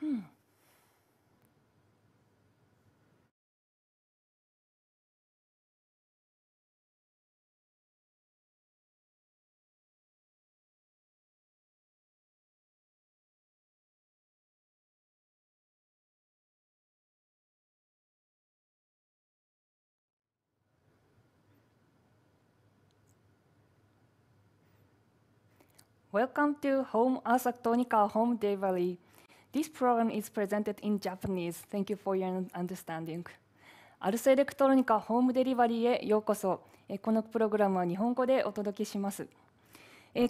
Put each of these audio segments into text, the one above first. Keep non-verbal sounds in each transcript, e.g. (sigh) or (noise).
Hmm. Welcome to Home Architectonica Home Delivery. This program is presented in Japanese. Thank you for your understanding. アルスエレクトロニカホームデリバリーへようこそ。このプログラムは日本語でお届けします。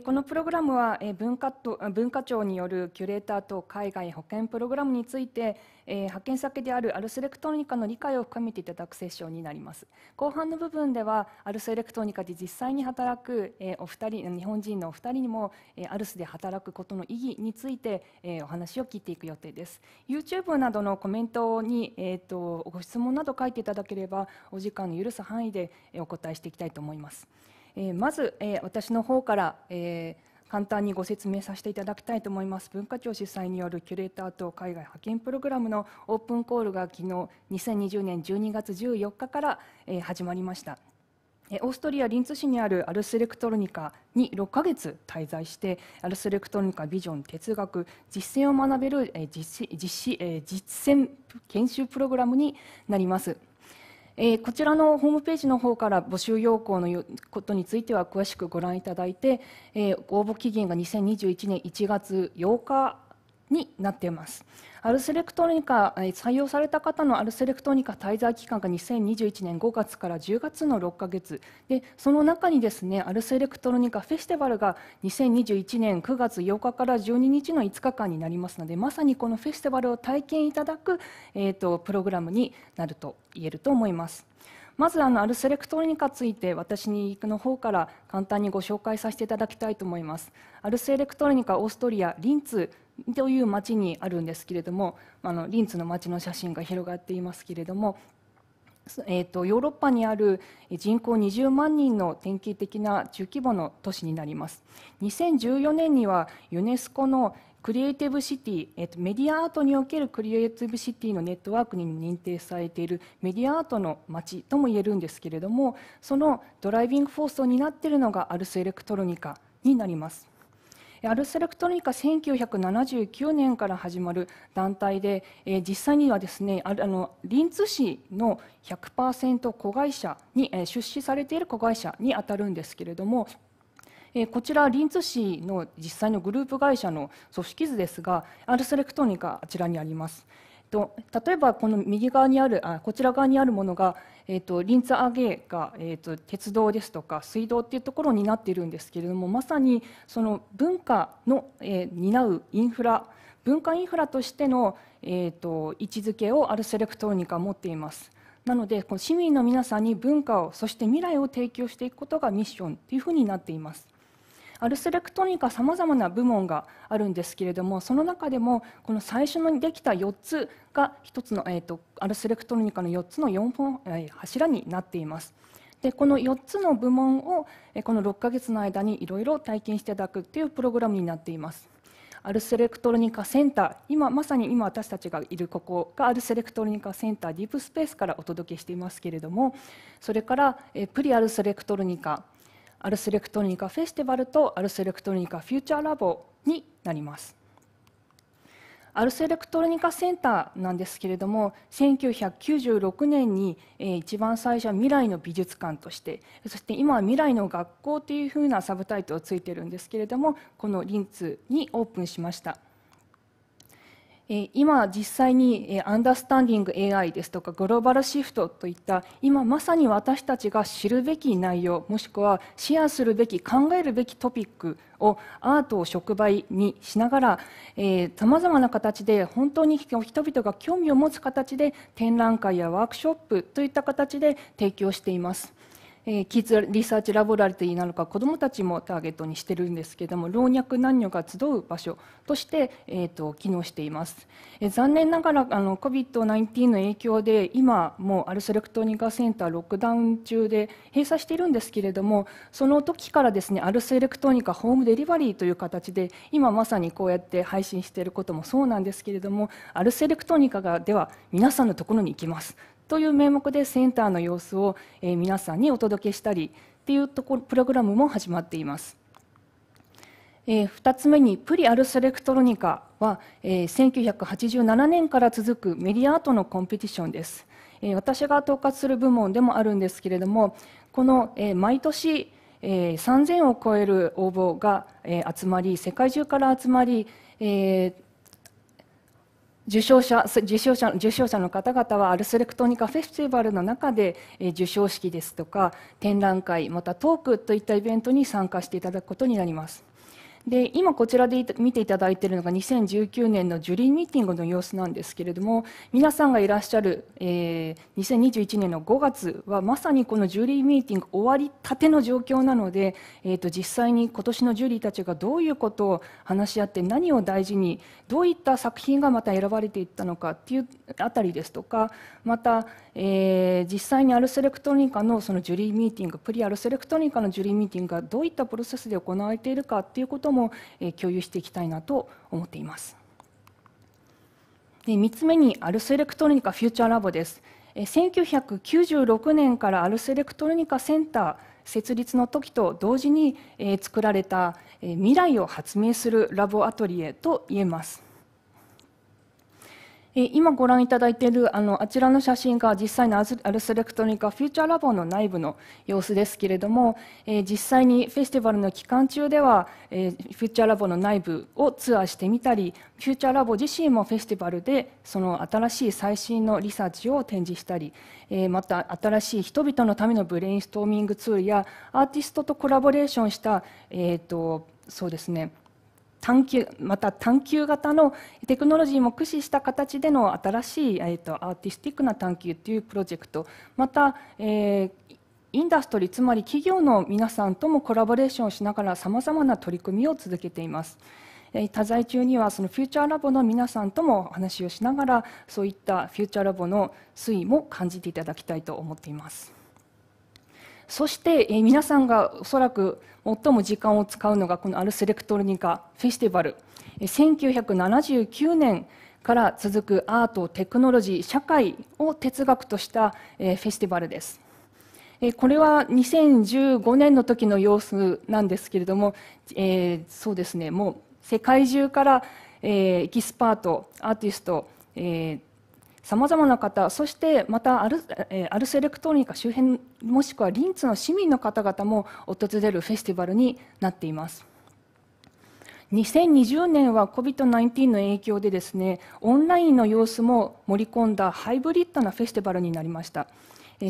このプログラムは、文化と文化庁によるキュレーターと海外保険プログラムについて、派遣先であるアルスエレクトロニカの理解を深めていただくセッションになります後半の部分ではアルスエレクトロニカで実際に働く、お二人日本人のお二人にも、アルスで働くことの意義について、お話を聞いていく予定です YouTube などのコメントに、えーとご質問など書いていただければお時間の許す範囲でお答えしていきたいと思います。えー、まず、えー、私の方から、えー、簡単にご説明させていただきたいと思います文化庁主催によるキュレーターと海外派遣プログラムのオープンコールが昨日2020年12月14日から、え始まりましたオーストリア・リンツ市にあるアルス・エレクトロニカに6ヶ月滞在してアルス・エレクトロニカビジョン哲学実践を学べる実実践研修プログラムになります。えー、こちらのホームページの方から募集要項のことについては詳しくご覧いただいて、えー、応募期限が2021年1月8日になっています。アルセレクトニカ採用された方のアルセレクトニカ滞在期間が2021年5月から10月の6ヶ月でその中にですねアルセレクトニカフェスティバルが2021年9月8日から12日の5日間になりますのでまさにこのフェスティバルを体験いただく、えーと、プログラムになると言えると思います。まずあのアルセレクトロニカについて私の方から簡単にご紹介させていただきたいと思います。アルセレクトニカオーストリアリンツという町にあるんですけれどもあのリンツの町の写真が広がっていますけれども、えーと、ヨーロッパにある人口20万人の典型的な中規模の都市になります2014年にはユネスコのクリエイティブシティ、えーと、メディアアートにおけるクリエイティブシティのネットワークに認定されているメディアアートの街ともいえるんですけれどもそのドライビングフォースを担っているのがアルス・エレクトロニカになります。アルスエレクトロニカ1979年から始まる団体で、え実際にはですねあのリンツ市の100%子会社に、え出資されている子会社にあたるんですけれどもえこちらリンツ市の実際のグループ会社の組織図ですがアルスレクトニカあちらにあります、と、例えばこの右側にあるあこちら側にあるものが、えーと、リンツアゲが、えーと、鉄道ですとか水道っていうところになっているんですけれどもまさにその文化の、えー、担うインフラ文化インフラとしての、えーと、位置づけをアルセレクトロニカは持っています。なのでこの市民の皆さんに文化をそして未来を提供していくことがミッションというふうになっています。アルセレクトニカさまざまな部門があるんですけれどもその中でもこの最初にできた4つが1つの、えーと、アルセレクトニカの4つの4本、えー、柱になっています。でこの4つの部門をこの6ヶ月の間にいろいろ体験していただくというプログラムになっています。アルセレクトロニカセンター今まさに今私たちがいるここがアルセレクトロニカセンターディープスペースからお届けしていますけれどもそれからプリアルセレクトロニカアルス・レクトロニカ・フェスティバルとアルス・レクトロニカ・フューチャーラボになります。アルス・エレクトロニカ・センターなんですけれども1996年に一番最初は未来の美術館としてそして今は未来の学校というふうなサブタイトルをついてるんですけれどもこのリンツにオープンしました。今実際にアンダースタンディング AI ですとかグローバルシフトといった今まさに私たちが知るべき内容もしくはシェアするべき考えるべきトピックをアートを触媒にしながらさまざまな形で本当に人々が興味を持つ形で展覧会やワークショップといった形で提供しています。えー、キッズリサーチラボラリティなのか子どもたちもターゲットにしてるんですけども老若男女が集う場所として、えーと機能しています、えー、残念ながらあの COVID-19 の影響で今もうアルセレクトニカセンターロックダウン中で閉鎖しているんですけれどもその時からですねアルセレクトニカホームデリバリーという形で今まさにこうやって配信していることもそうなんですけれどもアルセレクトニカがでは皆さんのところに行きますという名目でセンターの様子を、えー、皆さんにお届けしたりっていうところプログラムも始まっています。えー、2つ目にプリ・アルス・エレクトロニカは、えー、1987年から続くメディアアートのコンペティションです。えー、私が統括する部門でもあるんですけれどもこの、えー、毎年、えー、3000を超える応募が、えー、集まり世界中から集まり、えー受賞者受賞者受賞者の方々はアルスレクトニカフェスティバルの中で受賞式ですとか展覧会またトークといったイベントに参加していただくことになりますで今こちらで見ていただいているのが2019年のジュリーミーティングの様子なんですけれども皆さんがいらっしゃる、えー、2021年の5月はまさにこのジュリーミーティング終わりたての状況なので、えーと、実際に今年のジュリーたちがどういうことを話し合って何を大事にどういった作品がまた選ばれていったのかっていうあたりですとかまた、えー、実際にアルセレクトニカのそのジュリーミーティングプリアルセレクトニカのジュリーミーティングがどういったプロセスで行われているかっていうこともも、え共有していきたいなと思っています。で3つ目にアルスエレクトロニカフューチャーラボです。1996年からアルスエレクトロニカセンター設立の時と同時に作られた未来を発明するラボアトリエと言えます。え今ご覧いただいているあのあちらの写真が実際のアルスレクトニカフューチャーラボの内部の様子ですけれども、え実際にフェスティバルの期間中では、えフューチャーラボの内部をツアーしてみたりフューチャーラボ自身もフェスティバルでその新しい最新のリサーチを展示したり、えまた新しい人々のためのブレインストーミングツールやアーティストとコラボレーションした、えーとそうですね探求また探求型のテクノロジーも駆使した形での新しい、えーと、アーティスティックな探求というプロジェクトまた、えー、インダストリーつまり企業の皆さんともコラボレーションをしながらさまざまな取り組みを続けています。多在中にはそのフューチャーラボの皆さんとも話をしながらそういったフューチャーラボの推移も感じていただきたいと思っていますそして皆さんがおそらく最も時間を使うのがこのアルス・レクトロニカ・フェスティバル1979年から続くアート、テクノロジー、社会を哲学としたフェスティバルです。これは2015年の時の様子なんですけれども、えー、そうですね、もう世界中からエキスパート、アーティスト、えーさまざまな方、そしてまたアル,、アルスエレクトロニカ周辺、もしくはリンツの市民の方々も訪れるフェスティバルになっています。2020年は COVID-19 の影響でですねオンラインの様子も盛り込んだハイブリッドなフェスティバルになりました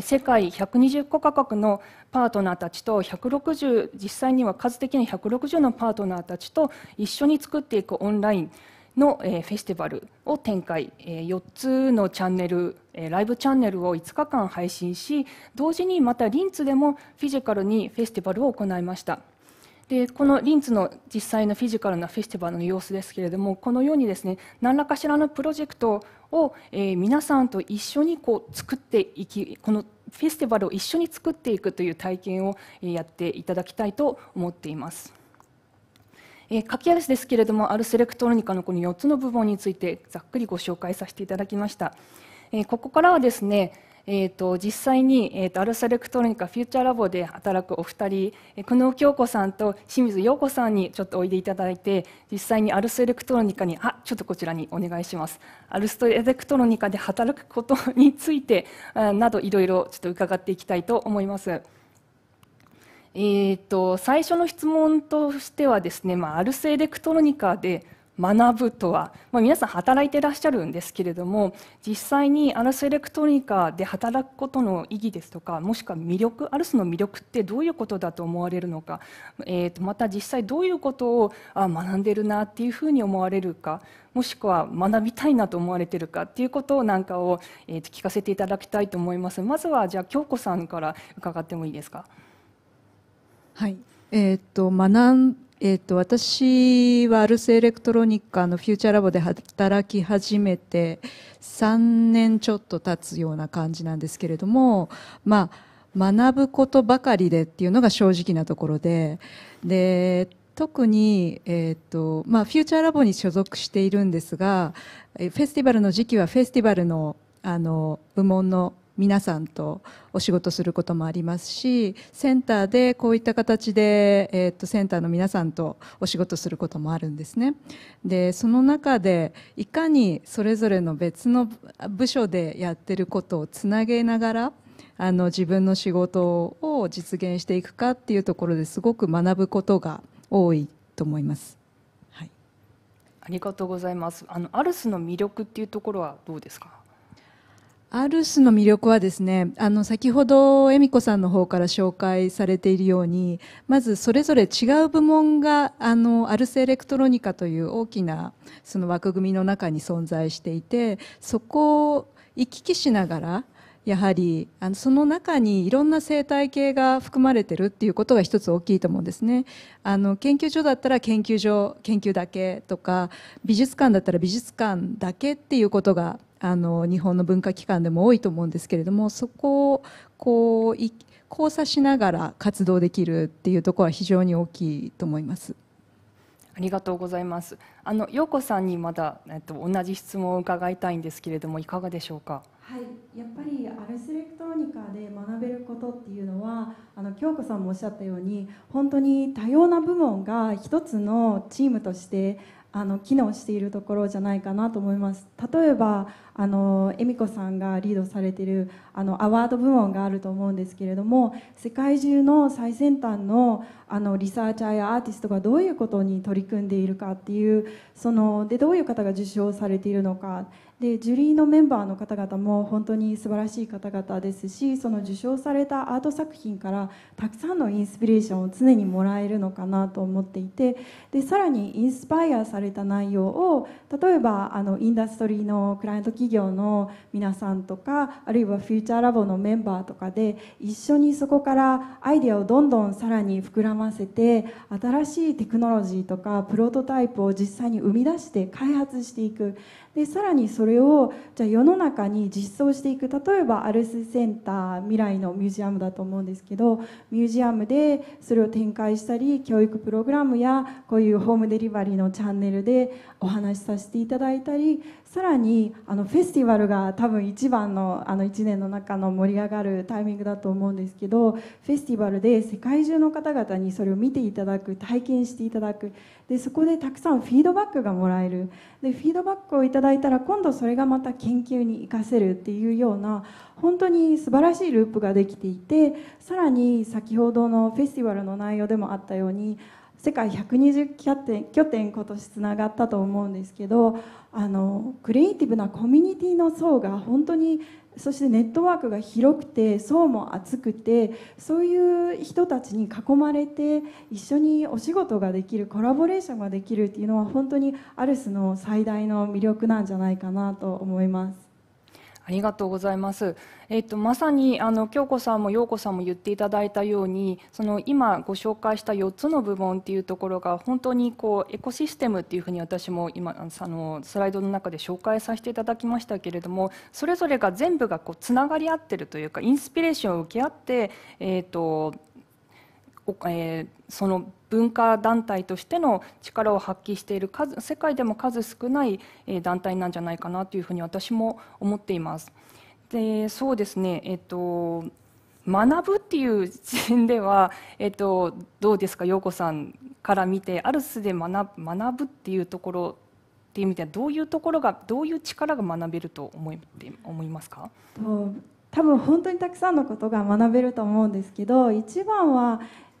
世界120個価格のパートナーたちと160実際には数的に160のパートナーたちと一緒に作っていくオンラインの、フェスティバルを展開、4つのチャンネル、ライブチャンネルを5日間配信し同時にまたリンツでもフィジカルにフェスティバルを行いましたでこのリンツの実際のフィジカルなフェスティバルの様子ですけれどもこのようにですね何らかしらのプロジェクトを、皆さんと一緒にこう作っていきこのフェスティバルを一緒に作っていくという体験をやっていただきたいと思っています。えー、書き味ですけれども、アルスエレクトロニカのこの4つの部門についてざっくりご紹介させていただきました。えー、ここからはですね、えーと、実際に、えーと、アルスエレクトロニカフューチャーラボで働くお二人、えー、久能京子さんと清水陽子さんにちょっとおいでいただいて実際にアルスエレクトロニカにあちょっとこちらにお願いしますアルスエレクトロニカで働くことについてあなどいろいろちょっと伺っていきたいと思います。えーと、最初の質問としてはですね、まあ、アルスエレクトロニカで学ぶとは、まあ、皆さん働いてらっしゃるんですけれども実際にアルスエレクトロニカで働くことの意義ですとかもしくは魅力アルスの魅力ってどういうことだと思われるのか、えー、とまた実際どういうことをあ学んでるなっていうふうに思われるかもしくは学びたいなと思われてるかっていうことなんかを、えと聞かせていただきたいと思いますまずはじゃあ京子さんから伺ってもいいですか。はい。えー、っと、学ん、えー、っと、私はアルスエレクトロニカのフューチャーラボで働き始めて3年ちょっと経つような感じなんですけれども、まあ、学ぶことばかりでっていうのが正直なところで、で、特に、えーとまあ、フューチャーラボに所属しているんですがフェスティバルの時期はフェスティバルのあの部門の皆さんとお仕事することもありますしセンターでこういった形で、えー、っとセンターの皆さんとお仕事することもあるんですねでその中でいかにそれぞれの別の部署でやってることをつなげながらあの自分の仕事を実現していくかっていうところですごく学ぶことが多いと思います。はい、ありがとうございます。あのアルスの魅力っていうところはどうですか。アルスの魅力はですねあの先ほど恵美子さんの方から紹介されているようにまずそれぞれ違う部門があのアルスエレクトロニカという大きなその枠組みの中に存在していてそこを行き来しながらやはりあのその中にいろんな生態系が含まれてるっていうことが一つ大きいと思うんですねあの研究所だったら研究所研究だけとか美術館だったら美術館だけっていうことがあの日本の文化機関でも多いと思うんですけれどもそこをこう交差しながら活動できるっていうところは非常に大きいと思います。ありがとうございます。あの洋子さんにまだえっと同じ質問を伺いたいんですけれどもいかがでしょうか。はい、やっぱりアルスレクトニカで学べることっていうのはあの京子さんもおっしゃったように本当に多様な部門が一つのチームとしてあの機能しているところじゃないかなと思います。例えばあの恵美子さんがリードされているあのアワード部門があると思うんですけれども世界中の最先端のあのリサーチャーやアーティストがどういうことに取り組んでいるかっていうそのでどういう方が受賞されているのかでジュリーのメンバーの方々も本当に素晴らしい方々ですしその受賞されたアート作品からたくさんのインスピレーションを常にもらえるのかなと思っていてでさらにインスパイアされた内容を例えばあのインダストリーのクライアント企業企業の皆さんとかあるいはフューチャーラボのメンバーとかで一緒にそこからアイデアをどんどんさらに膨らませて新しいテクノロジーとかプロトタイプを実際に生み出して開発していくでさらにそれをじゃあ世の中に実装していく例えばアルスセンター未来のミュージアムだと思うんですけどミュージアムでそれを展開したり教育プログラムやこういうホームデリバリーのチャンネルでお話しさせていただいたりさらにあのフェスティバルが多分一番のあの1年の中の盛り上がるタイミングだと思うんですけどフェスティバルで世界中の方々にそれを見ていただく体験していただくでそこでたくさんフィードバックがもらえるでフィードバックをいただいたら今度それがまた研究に生かせるっていうような本当に素晴らしいループができていてさらに先ほどのフェスティバルの内容でもあったように世界120拠点拠点今年つながったと思うんですけどあのクリエイティブなコミュニティの層が本当にそしてネットワークが広くて層も厚くてそういう人たちに囲まれて一緒にお仕事ができるコラボレーションができるっていうのは本当にアルスの最大の魅力なんじゃないかなと思います。ありがとうございます。えっと、まさに、あの、京子さんも洋子さんも言っていただいたように、その、今ご紹介した4つの部門っていうところが、本当に、こう、エコシステムっていうふうに私も今、あの、スライドの中で紹介させていただきましたけれども、それぞれが全部が、こう、つながり合ってるというか、インスピレーションを受け合って、えっと、えー、その文化団体としての力を発揮している数世界でも数少ない、団体なんじゃないかなというふうに私も思っています。でそうですね、えっと学ぶっていう点では、えっと、どうですか陽子さんから見てアルスで学ぶ学ぶっていうところっていう意味ではどういうところがどういう力が学べると思い思いますか多分本当にたくさんのことが学べると思うんですけど一番は、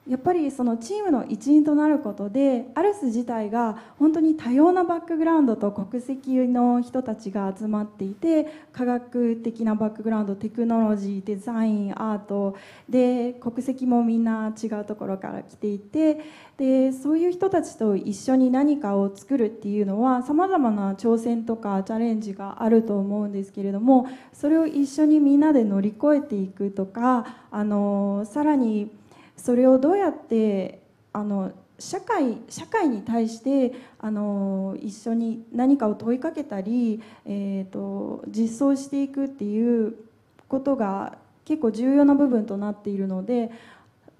やっぱりそのチームの一員となることでアルス自体が本当に多様なバックグラウンドと国籍の人たちが集まっていて科学的なバックグラウンドテクノロジーデザインアートで国籍もみんな違うところから来ていてでそういう人たちと一緒に何かを作るっていうのはさまざまな挑戦とかチャレンジがあると思うんですけれどもそれを一緒にみんなで乗り越えていくとかあのさらにそれをどうやってあの社会社会に対してあの一緒に何かを問いかけたり、えーと、と実装していくっていうことが結構重要な部分となっているので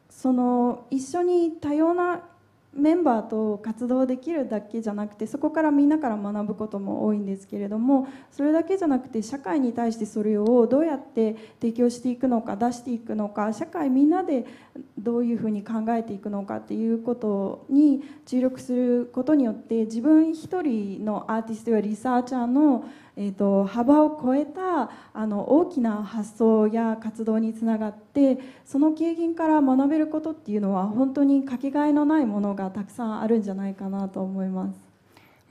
その一緒に多様なメンバーと活動できるだけじゃなくてそこからみんなから学ぶことも多いんですけれどもそれだけじゃなくて社会に対してそれをどうやって提供していくのか出していくのか社会みんなでどういうふうに考えていくのかっていうことに注力することによって自分一人のアーティストやリサーチャーのえーと、と幅を超えたあの大きな発想や活動につながってその経験から学べることっていうのは本当にかけがえのないものがたくさんあるんじゃないかなと思います。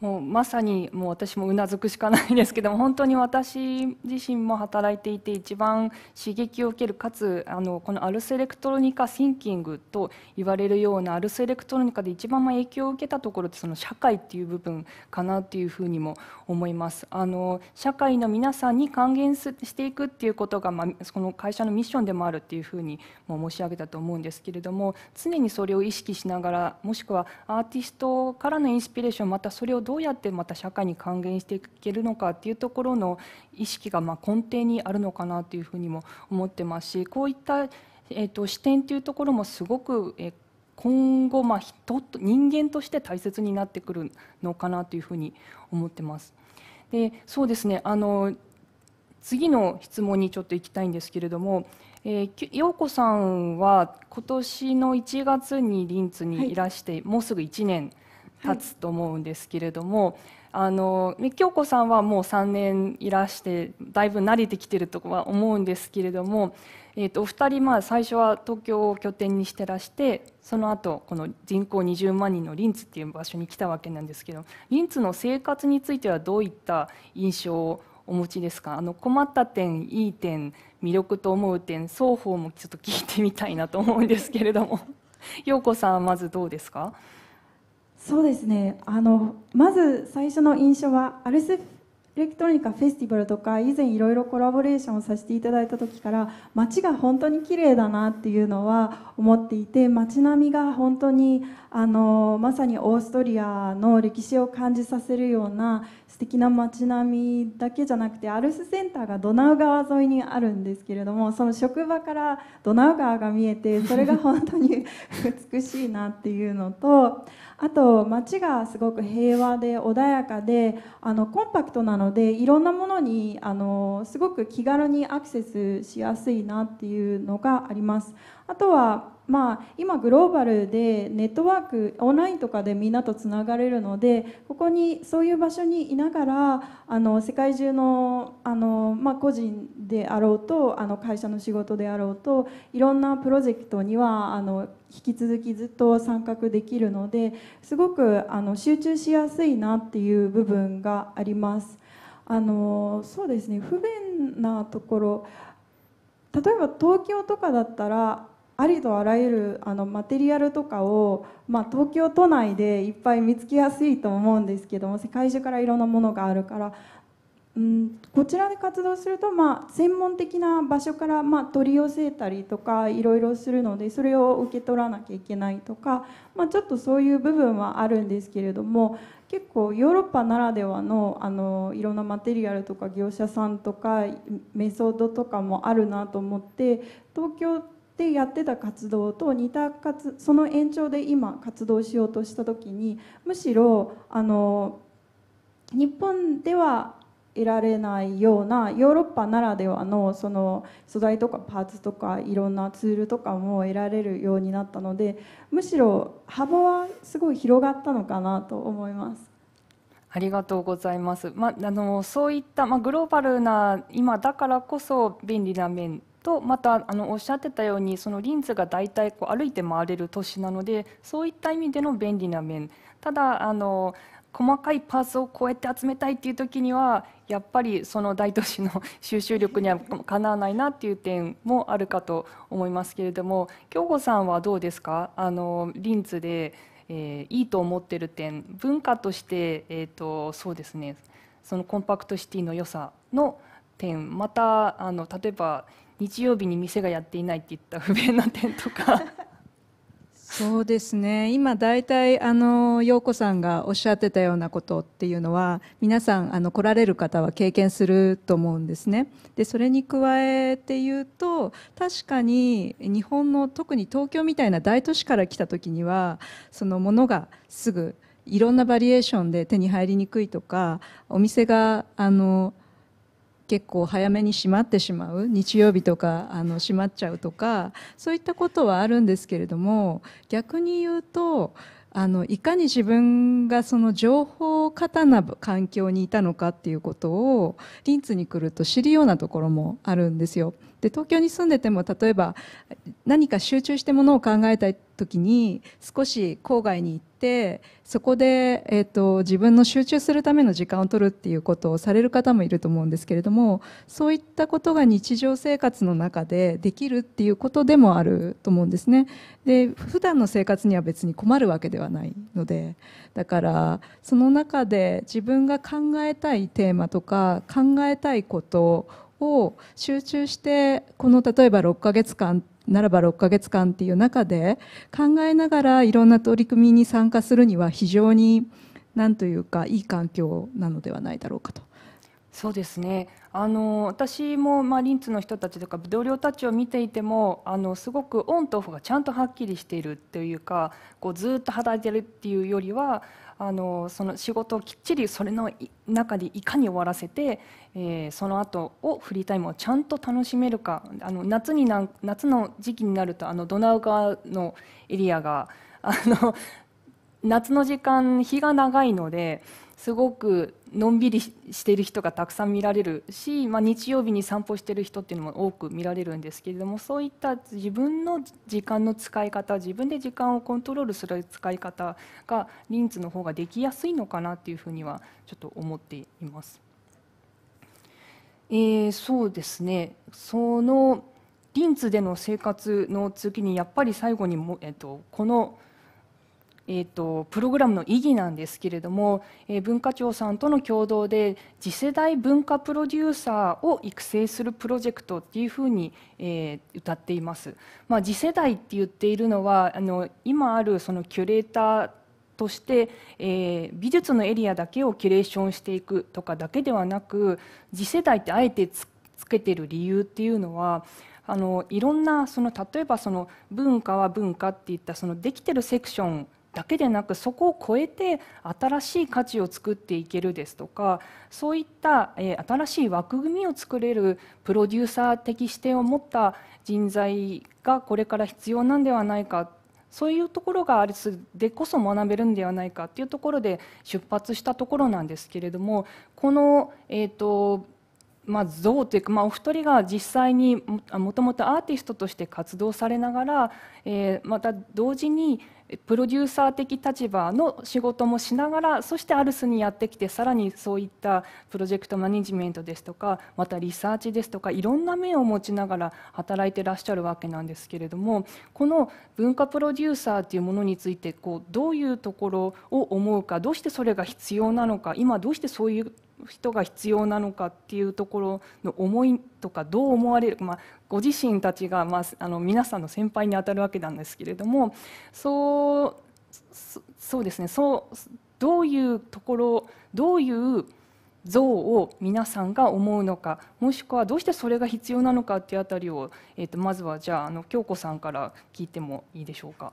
もうまさにもう私もうなずくしかないですけども本当に私自身も働いていて一番刺激を受けるかつあのこのアルス・エレクトロニカ・シンキングと言われるようなアルス・エレクトロニカで一番まあ影響を受けたところってその社会っていう部分かなっていうふうにも思います。あの社会の皆さんに還元していくっていうことが、まあ、その会社のミッションでもあるっていうふうにも申し上げたと思うんですけれども常にそれを意識しながらもしくはアーティストからのインスピレーションまたそれをどうやってまた社会に還元していけるのかっていうところの意識がま根底にあるのかなというふうにも思ってますしこういった、えーと、視点というところもすごく、えー今後、まあ、人人間として大切になってくるのかなというふうに思ってます。でそうですねあの次の質問にちょっと行きたいんですけれども、えー、陽子さんは今年の1月にリンツにいらして、はい、もうすぐ1年立つと思うんですけれども、はい、あの京子さんはもう3年いらしてだいぶ慣れてきてるとは思うんですけれども、えー、とお二人、まあ、最初は東京を拠点にしてらしてその後この人口20万人のリンツっていう場所に来たわけなんですけどリンツの生活についてはどういった印象をお持ちですかあの困った点いい点魅力と思う点双方もちょっと聞いてみたいなと思うんですけれども陽子さんはまずどうですかそうですねあのまず最初の印象はアルセエレクトロニカフェスティバルとか以前いろいろコラボレーションをさせていただいた時から街が本当に綺麗だなっていうのは思っていて街並みが本当にあのまさにオーストリアの歴史を感じさせるような素敵な街並みだけじゃなくてアルスセンターがドナウ川沿いにあるんですけれどもその職場からドナウ川が見えて (laughs) それが本当に (laughs) 美しいなっていうのとあと街がすごく平和で穏やかであのコンパクトなのでいろんなものにあのすごく気軽にアクセスしやすいなっていうのがあります。あとはまあ、今グローバルでネットワークオンラインとかでみんなとつながれるのでここにそういう場所にいながらあの世界中のあの、まあ、個人であろうとあの会社の仕事であろうといろんなプロジェクトにはあの引き続きずっと参画できるのですごくあの集中しやすいなっていう部分があります。あのそうですね不便なところ例えば東京とかだったらありとあらゆるあのマテリアルとかを、まあ、東京都内でいっぱい見つけやすいと思うんですけども世界中からいろんなものがあるからうん、こちらで活動すると、まあ、専門的な場所から、まあ、取り寄せたりとかいろいろするのでそれを受け取らなきゃいけないとか、まあ、ちょっとそういう部分はあるんですけれども結構ヨーロッパならではのあのいろんなマテリアルとか業者さんとかメソッドとかもあるなと思って東京でやってた活動と似た活その延長で今活動しようとした時にむしろあの日本では得られないようなヨーロッパならではのその素材とかパーツとかいろんなツールとかも得られるようになったのでむしろ幅はすごい広がったのかなと思います。ありがとうございます。まあのそういったまあ、グローバルな今だからこそ便利な面とまたあのおっしゃってたようにそのリンズが大体こう歩いて回れる都市なのでそういった意味での便利な面ただあの細かいパーツをこうやって集めたいっていう時にはやっぱりその大都市の (laughs) 収集力にはかなわないなっていう点もあるかと思いますけれども京子さんはどうですかあのリンツで、えー、いいと思ってる点文化として、えーとそうですねそのコンパクトシティの良さの点またあの例えば日曜日に店がやっていないっていった不便な点とかそうですね今大体あの陽子さんがおっしゃってたようなことっていうのは皆さんあの来られる方は経験すると思うんですね。でそれに加えて言うと確かに日本の特に東京みたいな大都市から来た時にはそのものがすぐいろんなバリエーションで手に入りにくいとかお店があの。結構早めに閉まってしまう日曜日とかあの閉まっちゃうとかそういったことはあるんですけれども逆に言うとあのいかに自分がその情報過多な環境にいたのかっていうことをリンツに来ると知るようなところもあるんですよ。で東京に住んでても例えば何か集中してものを考えたい時に少し郊外に行ってそこで、えーと、自分の集中するための時間を取るっていうことをされる方もいると思うんですけれどもそういったことが日常生活の中でできるっていうことでもあると思うんですね。で普段の生活には別に困るわけではないのでだからその中で自分が考えたいテーマとか考えたいことを集中してこの例えば6ヶ月間ならば6ヶ月間っていう中で考えながらいろんな取り組みに参加するには非常に何というかいい環境なのではないだろうかと。そうですねあの私も、まあ、リンツの人たちとか同僚たちを見ていてもあのすごくオンとオフがちゃんとはっきりしているというかこうずっと働いているっていうよりはあのその仕事をきっちりそれの中でいかに終わらせて、えー、その後をフリータイムをちゃんと楽しめるかあの夏にな夏の時期になるとあのドナウ川のエリアがあの夏の時間日が長いのですごくのんびりしている人がたくさん見られるし、まあ、日曜日に散歩してる人っていうのも多く見られるんですけれどもそういった自分の時間の使い方自分で時間をコントロールする使い方がリンツの方ができやすいのかなっていうふうにはちょっと思っています。えー、そうですねそのリンツでの生活の次にやっぱり最後にも、えっと、このえーと、プログラムの意義なんですけれども、えー、文化庁さんとの共同で次世代文化プロデューサーを育成するプロジェクトっていうふうに、えー、歌っています、まあ、次世代って言っているのはあの今あるそのキュレーターとして、えー、美術のエリアだけをキュレーションしていくとかだけではなく次世代ってあえてつけてる理由っていうのはあのいろんなその例えばその文化は文化っていったそのできてるセクションだけでなくそこを超えて新しい価値を作っていけるですとかそういった、新しい枠組みを作れるプロデューサー的視点を持った人材がこれから必要なんではないかそういうところがあるでこそ学べるんではないかっていうところで出発したところなんですけれどもこの、えーとまあ、像というか、まあ、お二人が実際にもともとアーティストとして活動されながら、えー、また同時にプロデューサー的立場の仕事もしながらそしてアルスにやってきてさらにそういったプロジェクトマネジメントですとかまたリサーチですとかいろんな面を持ちながら働いてらっしゃるわけなんですけれどもこの文化プロデューサーというものについてこうどういうところを思うかどうしてそれが必要なのか今どうしてそういう人が必要なのかっていうところの思いとかどう思われるか、まあ、ご自身たちが、まあ、あの皆さんの先輩にあたるわけなんですけれどもそうそうですねそうどういうところどういう像を皆さんが思うのかもしくはどうしてそれが必要なのかっていうあたりを、えーと、とまずはじゃああの京子さんから聞いてもいいでしょうか。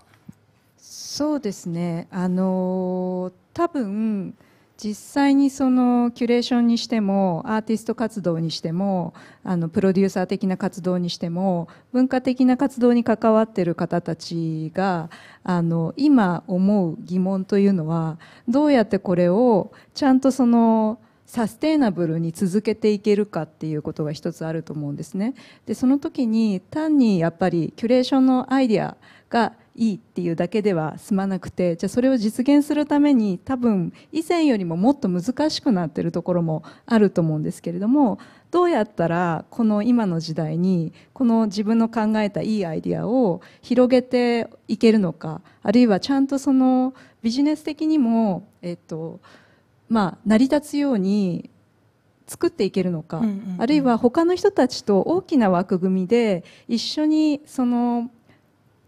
そうですねあの多分実際にそのキュレーションにしてもアーティスト活動にしてもあのプロデューサー的な活動にしても文化的な活動に関わってる方たちがあの今思う疑問というのはどうやってこれをちゃんとそのサステイナブルに続けていけるかっていうことが一つあると思うんですね。でその時に単にやっぱりキュレーションのアイディアがいいっていうだけでは済まなくてじゃあそれを実現するために多分以前よりももっと難しくなってるところもあると思うんですけれどもどうやったらこの今の時代にこの自分の考えたいいアイディアを広げていけるのかあるいはちゃんとそのビジネス的にも、えっとまあ、成り立つように作っていけるのか、うんうんうん、あるいは他の人たちと大きな枠組みで一緒にその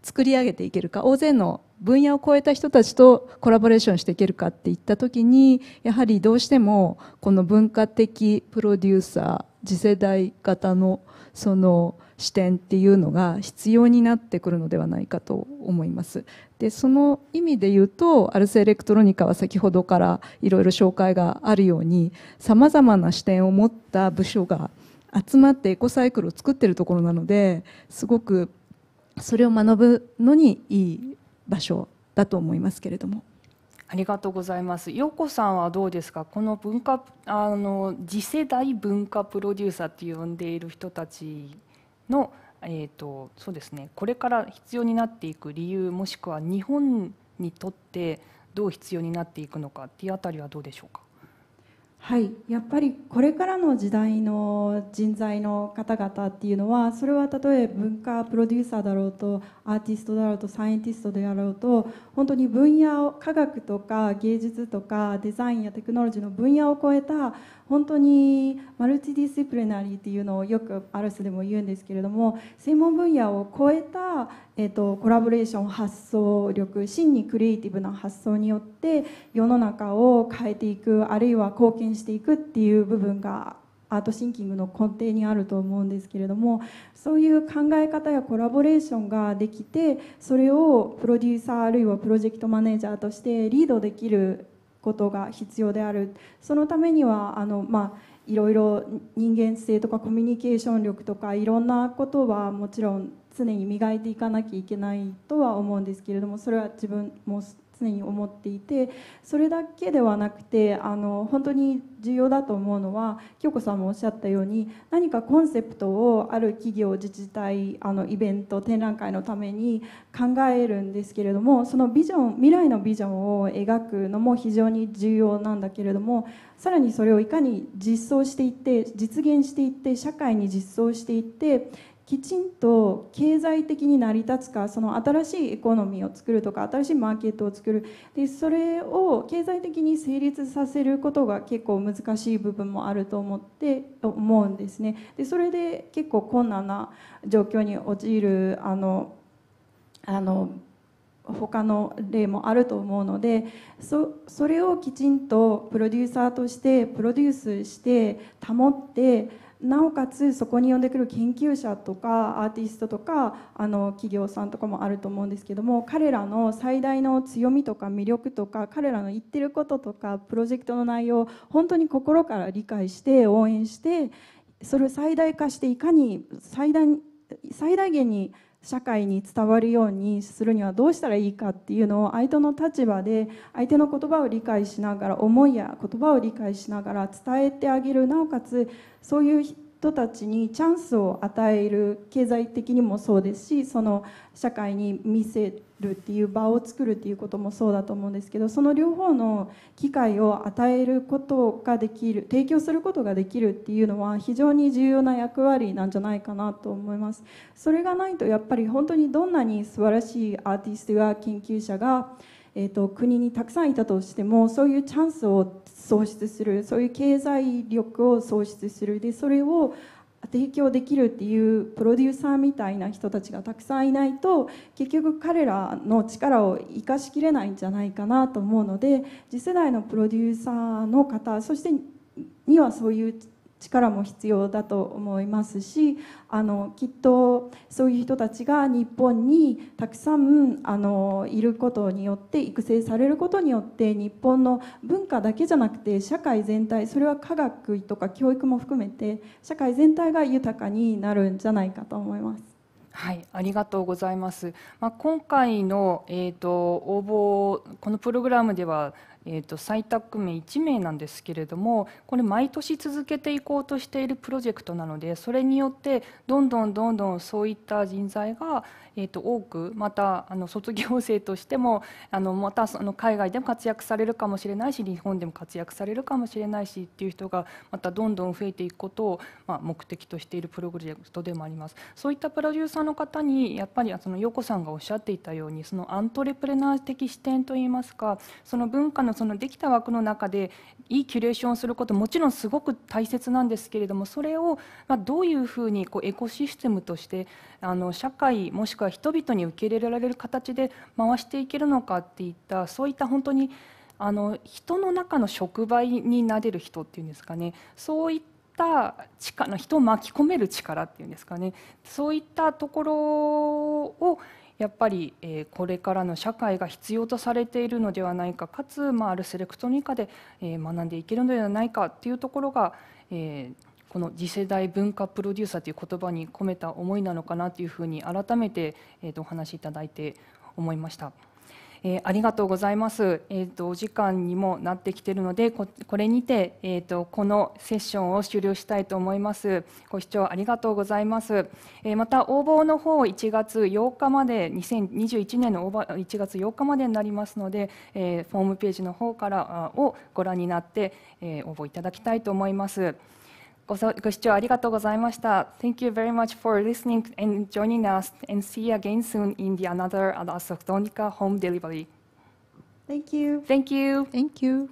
作り上げていけるか大勢の分野を超えた人たちとコラボレーションしていけるかっていった時にやはりどうしてもこの文化的プロデューサー次世代型のその視点っていうのが必要になってくるのではないかと思います。でその意味で言うとアルス・エレクトロニカは先ほどからいろいろ紹介があるようにさまざまな視点を持った部署が集まってエコサイクルを作ってるところなのですごくそれを学ぶのにいい場所だと思いますけれども。ありがとうございます。洋子さんはどうですか。この文化あの次世代文化プロデューサーって呼んでいる人たちのえーと、とそうですねこれから必要になっていく理由もしくは日本にとってどう必要になっていくのかっていうあたりはどうでしょうか。はい、やっぱりこれからの時代の人材の方々っていうのはそれは例え文化プロデューサーだろうとアーティストだろうとサイエンティストであろうと本当に分野を科学とか芸術とかデザインやテクノロジーの分野を超えた本当にマルチディスプリナリーっていうのをよくアルスでも言うんですけれども専門分野を超えた、えーと、とコラボレーション発想力真にクリエイティブな発想によって世の中を変えていくあるいは貢献していくっていう部分がアートシンキングの根底にあると思うんですけれどもそういう考え方やコラボレーションができてそれをプロデューサーあるいはプロジェクトマネージャーとしてリードできることが必要であるそのためにはあの、まあ、いろいろ人間性とかコミュニケーション力とかいろんなことはもちろん常に磨いていかなきゃいけないとは思うんですけれどもそれは自分も常に思っていてそれだけではなくてあの本当に重要だと思うのは京子さんもおっしゃったように何かコンセプトをある企業自治体あのイベント展覧会のために考えるんですけれどもそのビジョン未来のビジョンを描くのも非常に重要なんだけれどもさらにそれをいかに実装していって実現していって社会に実装していってきちんと経済的に成り立つかその新しいエコノミーを作るとか新しいマーケットを作るでそれを経済的に成立させることが結構難しい部分もあると思って思うんですねでそれで結構困難な状況に陥るあのあの他の例もあると思うのでそそれをきちんとプロデューサーとしてプロデュースして保ってなおかつそこに呼んでくる研究者とかアーティストとかあの企業さんとかもあると思うんですけども彼らの最大の強みとか魅力とか彼らの言ってることとかプロジェクトの内容を本当に心から理解して応援してそれを最大化していかに最大最大限に社会に伝わるようにするにはどうしたらいいかっていうのを相手の立場で相手の言葉を理解しながら思いや言葉を理解しながら伝えてあげるなおかつそういう人たちにチャンスを与える経済的にもそうですしその社会に見せるっていう場を作るっていうこともそうだと思うんですけどその両方の機会を与えることができる提供することができるっていうのは非常に重要な役割なんじゃないかなと思いますそれがないとやっぱり本当にどんなに素晴らしいアーティストや研究者がえーと、国にたくさんいたとしてもそういうチャンスを創出するそういう経済力を創出するでそれを提供できるっていうプロデューサーみたいな人たちがたくさんいないと結局彼らの力を生かしきれないんじゃないかなと思うので次世代のプロデューサーの方そしてにはそういう力も必要だと思いますしあのきっとそういう人たちが日本にたくさんあのいることによって育成されることによって日本の文化だけじゃなくて社会全体それは科学とか教育も含めて社会全体が豊かになるんじゃないかと思います。はい、ありがとうございます。まあ、今回の、えーと、と応募このプログラムではえーと、採択名1名なんですけれどもこれ毎年続けていこうとしているプロジェクトなのでそれによってどんどんどんどんそういった人材が、えーと、多くまたあの卒業生としてもあのまたその海外でも活躍されるかもしれないし日本でも活躍されるかもしれないしっていう人がまたどんどん増えていくことを、まあ、目的としているプロジェクトでもあります。そういったプロデューサーの方にやっぱりその陽子さんがおっしゃっていたようにそのアントレプレナー的視点といいますかその文化のそのできた枠の中でいいキュレーションをすることもちろんすごく大切なんですけれどもそれをまどういうふうにこうエコシステムとしてあの社会もしくは人々に受け入れられる形で回していけるのかっていったそういった本当にあの人の中の触媒になれる人っていうんですかねそういった力人を巻き込める力っていうんですかねそういったところをやっぱり、えー、これからの社会が必要とされているのではないかかつ、まあ、あるセレクトニカで、えー、学んでいけるのではないかっていうところが、えー、この次世代文化プロデューサーという言葉に込めた思いなのかなというふうに改めて、えー、とお話しいただいて思いました。えー、ありがとうございます、えーと、お時間にもなってきているのでこれにて、えーと、このセッションを終了したいと思いますご視聴ありがとうございます、えー、また応募の方1月8日まで2021年の1月8日までになりますので、えー、ホームページの方からをご覧になって、え応募いただきたいと思います。Thank you very much for listening and joining us, and see you again soon in the another Arquitectonica home delivery. Thank you. Thank you. Thank you.